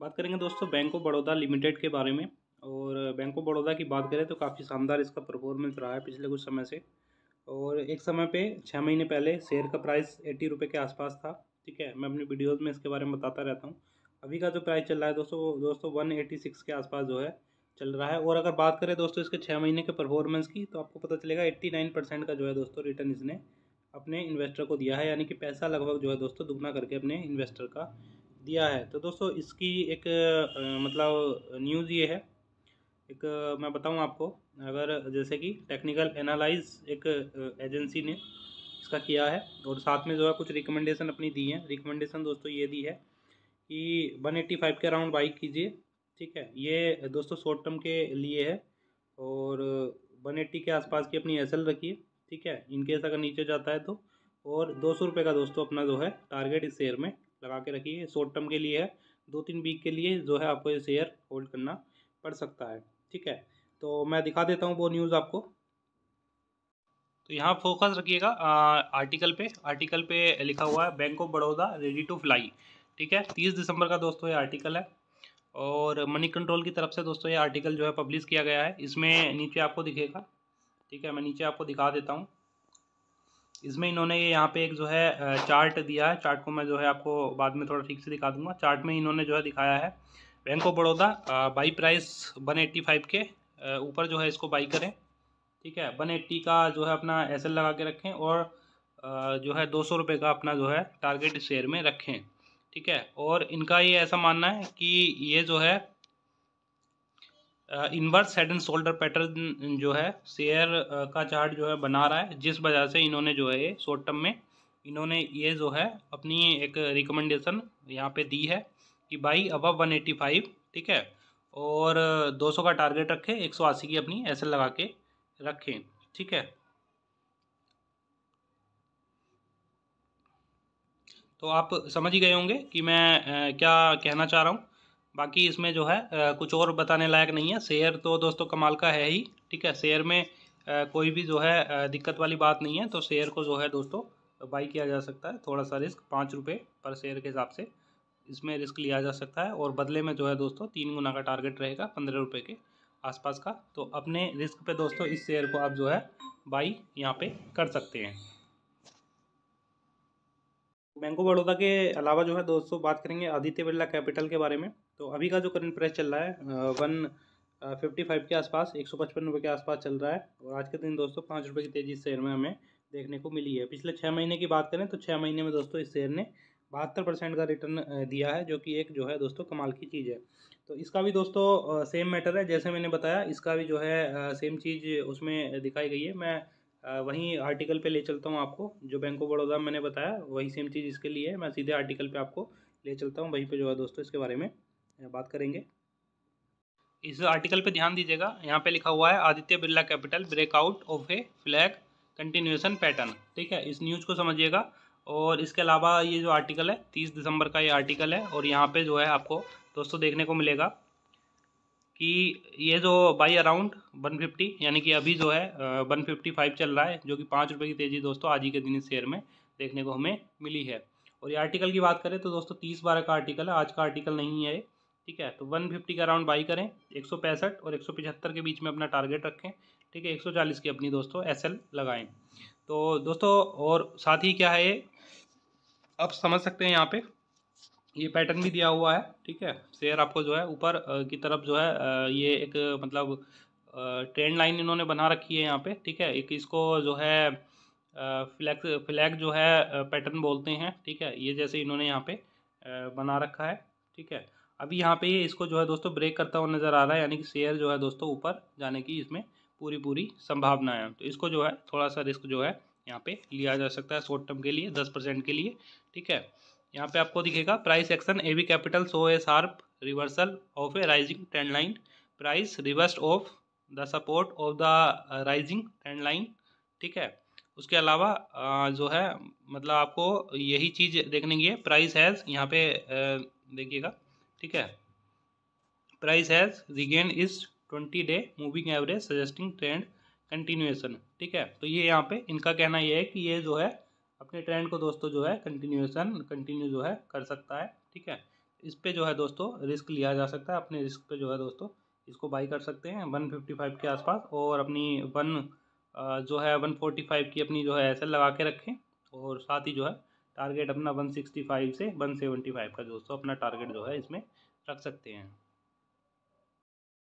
बात करेंगे दोस्तों बैंक ऑफ बड़ौदा लिमिटेड के बारे में और बैंक ऑफ बड़ौदा की बात करें तो काफ़ी शानदार इसका परफॉर्मेंस रहा है पिछले कुछ समय से और एक समय पे छः महीने पहले शेयर का प्राइस एट्टी रुपये के आसपास था ठीक है मैं अपनी वीडियोस में इसके बारे में बताता रहता हूँ अभी का जो प्राइस चल रहा है दोस्तों दोस्तों वन एटी सिक्स के आसपास जो है चल रहा है और अगर बात करें दोस्तों इसके छः महीने के परफॉर्मेंस की तो आपको पता चलेगा एट्टी नाइन परसेंट का जो है दोस्तों रिटर्न इसने अपने इन्वेस्टर को दिया है यानी कि पैसा लगभग जो है दोस्तों दुगना करके अपने इन्वेस्टर का दिया है तो दोस्तों इसकी एक मतलब न्यूज़ ये है एक मैं बताऊं आपको अगर जैसे कि टेक्निकल एनालाइज एक एजेंसी ने इसका किया है और साथ में जो है कुछ रिकमेंडेशन अपनी दी है रिकमेंडेशन दोस्तों ये दी है कि 185 के अराउंड बाइक कीजिए ठीक है ये दोस्तों शॉर्ट टर्म के लिए है और 180 के आसपास की अपनी एस रखिए ठीक है इनकेस अगर नीचे जाता है तो और दो सौ रुपये का दोस्तों अपना जो है टारगेट इस शेयर में लगा के रखिए शॉर्ट टर्म के लिए है दो तीन वीक के लिए जो है आपको ये शेयर होल्ड करना पड़ सकता है ठीक है तो मैं दिखा देता हूँ वो न्यूज़ आपको तो यहाँ फोकस रखिएगा आर्टिकल पे आर्टिकल पे लिखा हुआ है bank of Baroda ready to fly ठीक है तीस दिसंबर का दोस्तों ये आर्टिकल है और मनी कंट्रोल की तरफ से दोस्तों ये आर्टिकल जो है पब्लिश किया गया है इसमें नीचे आपको दिखेगा ठीक है मैं नीचे आपको दिखा देता हूँ इसमें इन्होंने यहाँ पे एक जो है चार्ट दिया है चार्ट को मैं जो है आपको बाद में थोड़ा ठीक से दिखा दूंगा चार्ट में इन्होंने जो है दिखाया है bank of Baroda buy price 185 के ऊपर जो है इसको बाई करें ठीक है 180 का जो है अपना एस लगा के रखें और जो है दो सौ रुपये का अपना जो है टारगेट शेयर में रखें ठीक है और इनका ये ऐसा मानना है कि ये जो है inverse head and shoulder pattern जो है शेयर का चार्ट जो है बना रहा है जिस वजह से इन्होंने जो है शॉर्ट टर्म में इन्होंने ये जो है अपनी एक रिकमेंडेशन यहाँ पे दी है कि भाई अब वन एटी फाइव ठीक है और दो सौ का टारगेट रखें एक सौ अस्सी की अपनी ऐसे लगा के रखें ठीक है तो आप समझ ही गए होंगे कि मैं क्या कहना चाह रहा हूँ बाकी इसमें जो है कुछ और बताने लायक नहीं है शेयर तो दोस्तों कमाल का है ही ठीक है शेयर में कोई भी जो है दिक्कत वाली बात नहीं है तो शेयर को जो है दोस्तों बाई किया जा सकता है थोड़ा सा रिस्क पाँच रुपये पर शेयर के हिसाब से इसमें रिस्क लिया जा सकता है और बदले में जो है दोस्तों तीन गुना का टारगेट रहेगा पंद्रह रुपये के आसपास का तो अपने रिस्क पे दोस्तों इस शेयर को आप जो है बाई यहाँ पे कर सकते हैं बैंक ऑफ बड़ौदा के अलावा जो है दोस्तों बात करेंगे आदित्य बिरला कैपिटल के बारे में तो अभी का जो करंट प्राइस चल रहा है वन फिफ्टी फाइव के आसपास एक सौ पचपन रुपये के आसपास चल रहा है और आज के दिन दोस्तों पाँच रुपये की तेज़ी शेयर में हमें देखने को मिली है पिछले छः महीने की बात करें तो छः महीने में दोस्तों इस शेयर ने बहत्तर परसेंट का रिटर्न दिया है जो कि एक जो है दोस्तों कमाल की चीज़ है तो इसका भी दोस्तों सेम मैटर है जैसे मैंने बताया इसका भी जो है सेम चीज़ उसमें दिखाई गई है मैं वहीं आर्टिकल पे ले चलता हूँ आपको जो बैंक ऑफ बड़ौदा मैंने बताया वही सेम चीज़ इसके लिए है मैं सीधे आर्टिकल पे आपको ले चलता हूँ वहीं पे जो है दोस्तों इसके बारे में बात करेंगे इस आर्टिकल पे ध्यान दीजिएगा यहाँ पे लिखा हुआ है Aditya Birla Capital breakout of a flag continuation pattern ठीक है इस न्यूज़ को समझिएगा और इसके अलावा ये जो आर्टिकल है तीस दिसंबर का ये आर्टिकल है और यहाँ पे जो है आपको दोस्तों देखने को मिलेगा कि ये जो बाई अराउंड फिफ्टी यानी कि अभी जो है वन फिफ्टी फाइव चल रहा है जो कि पाँच रुपये की तेज़ी दोस्तों आज ही के दिन इस शेयर में देखने को हमें मिली है और ये आर्टिकल की बात करें तो दोस्तों तीस बारह का आर्टिकल है आज का आर्टिकल नहीं है ठीक है तो वन फिफ्टी का राउंड बाई करें एक सौ पैंसठ और एक सौ पिछहत्तर के बीच में अपना टारगेट रखें ठीक है एक सौ चालीस की अपनी दोस्तों एस एल लगाएँ तो दोस्तों और साथ ही क्या है आप समझ सकते हैं यहाँ पे ये पैटर्न भी दिया हुआ है ठीक है शेयर आपको जो है ऊपर की तरफ जो है ये एक मतलब ट्रेंड लाइन इन्होंने बना रखी है यहाँ पे ठीक है एक इसको जो है फ्लैग फ्लैग जो है पैटर्न बोलते हैं ठीक है ये जैसे इन्होंने यहाँ पे बना रखा है ठीक है अभी यहाँ पे इसको जो है दोस्तों ब्रेक करता हुआ नज़र आ रहा है यानी कि शेयर जो है दोस्तों ऊपर जाने की इसमें पूरी पूरी संभावना है तो इसको जो है थोड़ा सा रिस्क जो है यहाँ पे लिया जा सकता है शॉर्ट टर्म के लिए दस परसेंट के लिए ठीक है यहाँ पे आपको दिखेगा price action A B Capital so a sharp reversal of a rising trend line price reverse off the support of the rising trend line ठीक है उसके अलावा uh, जो है मतलब आपको यही चीज़ देखने की है प्राइस हैज़ यहाँ पे uh, देखिएगा ठीक है price has regain is twenty day moving average suggesting trend continuation ठीक है तो ये यहाँ पे इनका कहना ये है कि ये जो है अपने ट्रेंड को दोस्तों जो है कंटिन्यूएशन कंटिन्यू जो है कर सकता है ठीक है इस पर जो है दोस्तों रिस्क लिया जा सकता है अपने रिस्क पे जो है दोस्तों इसको बाई कर सकते हैं वन फिफ्टी फाइव के आसपास और अपनी वन जो है वन फोर्टी फाइव की अपनी जो है ऐसे लगा के रखें और साथ ही जो है टारगेट अपना 165 से 175 का दोस्तों अपना टारगेट जो है इसमें रख सकते हैं